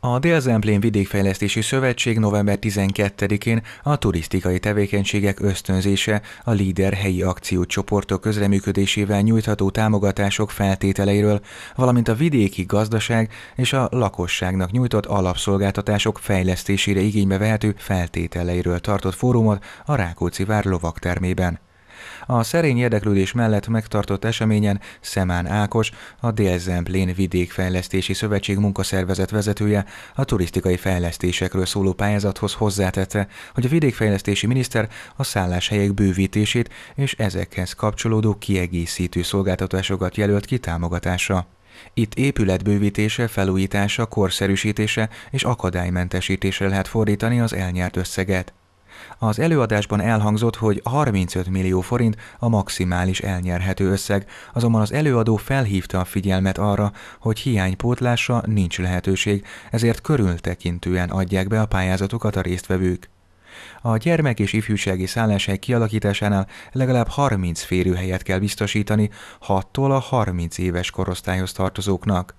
A Dél-Zemplén Vidékfejlesztési Szövetség november 12-én a turisztikai tevékenységek ösztönzése a Líder helyi akciócsoportok közreműködésével nyújtható támogatások feltételeiről, valamint a vidéki gazdaság és a lakosságnak nyújtott alapszolgáltatások fejlesztésére igénybe vehető feltételeiről tartott fórumot a Rákóczi Vár lovaktermében. A szerény érdeklődés mellett megtartott eseményen Szemán Ákos, a Dél-Zemplén Vidékfejlesztési Szövetség munkaszervezet vezetője a turisztikai fejlesztésekről szóló pályázathoz hozzátette, hogy a vidékfejlesztési miniszter a szálláshelyek bővítését és ezekhez kapcsolódó kiegészítő szolgáltatásokat jelölt ki támogatásra. Itt épületbővítése, felújítása, korszerűsítése és akadálymentesítésre lehet fordítani az elnyert összeget. Az előadásban elhangzott, hogy 35 millió forint a maximális elnyerhető összeg, azonban az előadó felhívta a figyelmet arra, hogy hiánypótlásra nincs lehetőség, ezért körültekintően adják be a pályázatokat a résztvevők. A gyermek és ifjúsági szálláshely kialakításánál legalább 30 férőhelyet kell biztosítani 6-tól a 30 éves korosztályhoz tartozóknak.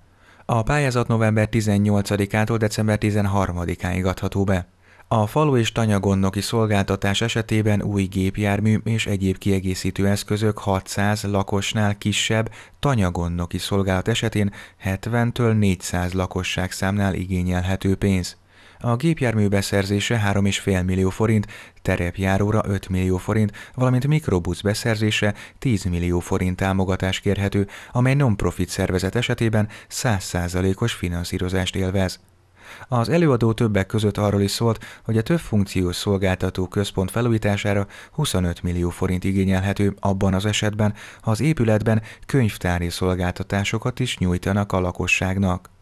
A pályázat november 18-ától december 13-áig adható be. A falu és tanyagonnoki szolgáltatás esetében új gépjármű és egyéb kiegészítő eszközök 600 lakosnál kisebb tanyagonnoki szolgálat esetén 70-től 400 lakosság számnál igényelhető pénz. A gépjármű beszerzése 3,5 millió forint, terepjáróra 5 millió forint, valamint mikrobusz beszerzése 10 millió forint támogatás kérhető, amely non-profit szervezet esetében 100%-os finanszírozást élvez. Az előadó többek között arról is szólt, hogy a több funkciós szolgáltató központ felújítására 25 millió forint igényelhető abban az esetben, ha az épületben könyvtári szolgáltatásokat is nyújtanak a lakosságnak.